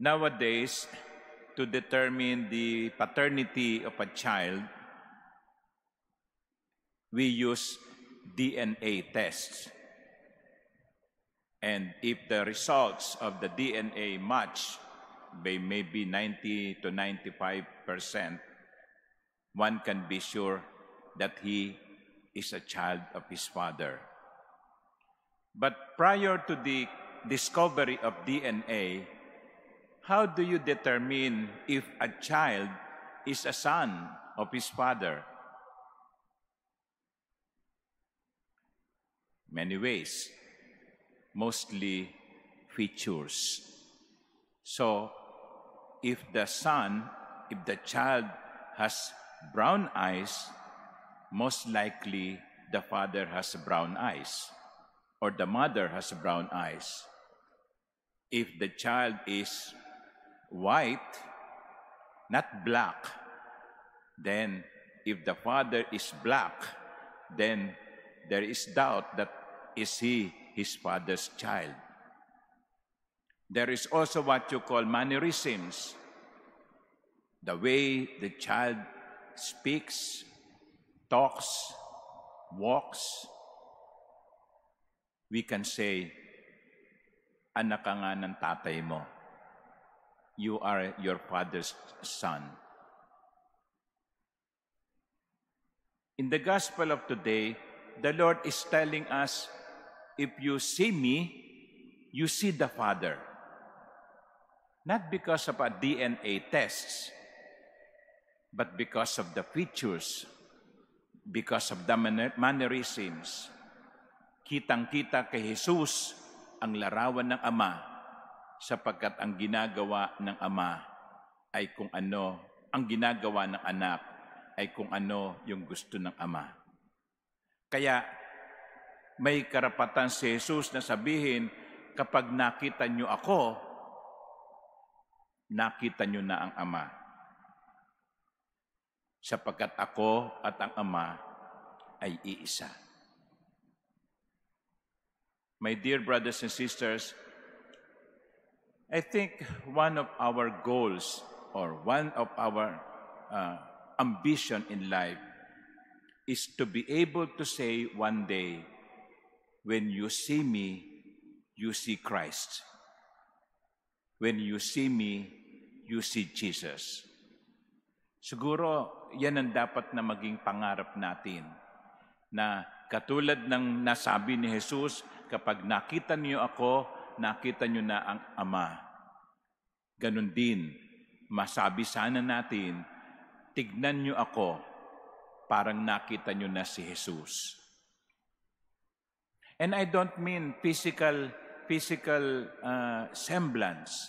Nowadays, to determine the paternity of a child, we use DNA tests. And if the results of the DNA match by maybe 90 to 95 percent, one can be sure that he is a child of his father. But prior to the discovery of DNA, how do you determine if a child is a son of his father? Many ways, mostly features. So, if the son, if the child has brown eyes, most likely the father has brown eyes or the mother has brown eyes. If the child is white, not black, then if the father is black, then there is doubt that is he his father's child. There is also what you call mannerisms, the way the child speaks, talks, walks. We can say, anak ka nga ng tatay mo you are your father's son. In the gospel of today, the Lord is telling us, if you see me, you see the Father. Not because of a DNA tests, but because of the features, because of the mannerisms. Kitang-kita kay Jesus ang larawan ng Ama sapagkat ang ginagawa ng ama ay kung ano, ang ginagawa ng anak ay kung ano yung gusto ng ama. Kaya may karapatan si Jesus na sabihin, kapag nakita nyo ako, nakita nyo na ang ama. Sapagkat ako at ang ama ay iisa. My dear brothers and sisters, I think one of our goals or one of our uh, ambition in life is to be able to say one day, when you see me, you see Christ. When you see me, you see Jesus. Siguro, yan ang dapat na maging pangarap natin. Na katulad ng nasabi ni Jesus, kapag nakita niyo ako, nakita nyo na ang Ama. Ganon din, masabi sana natin, tignan nyo ako, parang nakita nyo na si Jesus. And I don't mean physical physical uh, semblance.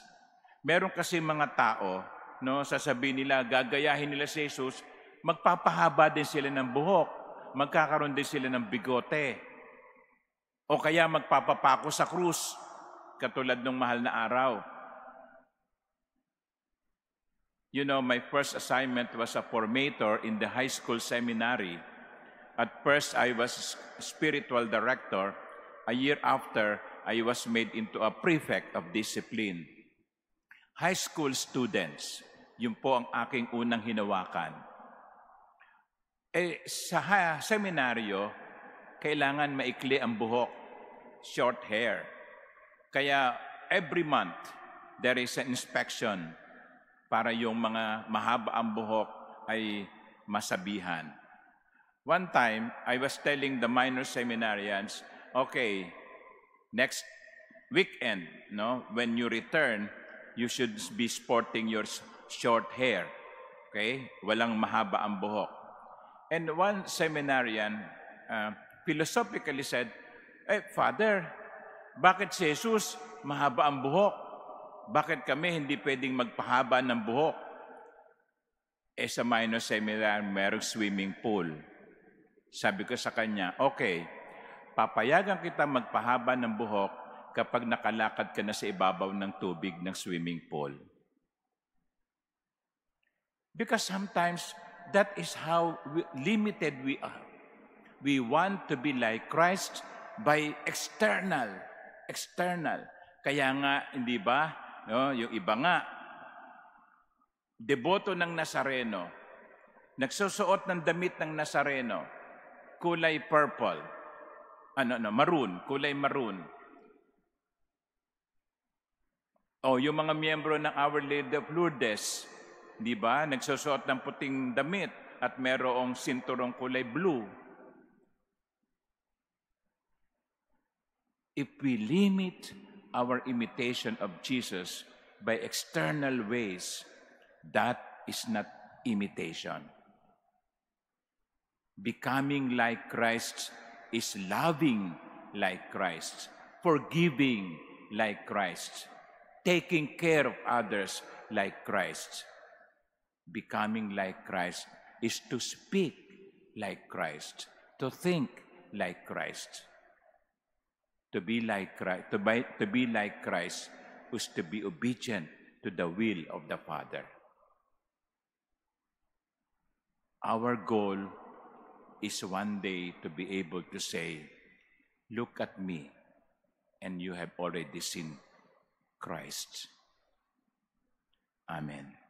Meron kasi mga tao, no, sasabihin nila, gagayahin nila si Jesus, magpapahaba din sila ng buhok, magkakaroon din sila ng bigote, o kaya magpapapako sa krus, katulad ng mahal na araw. You know, my first assignment was a formator in the high school seminary. At first, I was spiritual director. A year after, I was made into a prefect of discipline. High school students, yun po ang aking unang hinawakan. Eh, sa seminaryo, kailangan maikli ang buhok, short hair. Kaya every month, there is an inspection para yung mga mahaba ang buhok ay masabihan. One time, I was telling the minor seminarians, okay, next weekend, no, when you return, you should be sporting your short hair. Okay? Walang mahaba ang buhok. And one seminarian uh, philosophically said, eh, Father, bakit si Jesus mahaba ang buhok? Bakit kami hindi pwedeng magpahaba ng buhok? Eh sa minor seminar, merong swimming pool. Sabi ko sa kanya, okay, papayagan kita magpahaba ng buhok kapag nakalakad ka na sa ibabaw ng tubig ng swimming pool. Because sometimes that is how limited we are. We want to be like Christ by external external. Kaya nga, hindi ba, no, yung iba nga, deboto ng Nazareno, nagsusuot ng damit ng Nazareno, kulay purple, ano, ano, maroon, kulay maroon. O, yung mga miyembro ng Our Lady of Lourdes, di ba, nagsusuot ng puting damit at merong sinturong kulay blue. if we limit our imitation of Jesus by external ways, that is not imitation. Becoming like Christ is loving like Christ, forgiving like Christ, taking care of others like Christ. Becoming like Christ is to speak like Christ, to think like Christ. to be like Christ, to be, to be like Christ who's to be obedient to the will of the Father. Our goal is one day to be able to say, Look at me, and you have already seen Christ. Amen.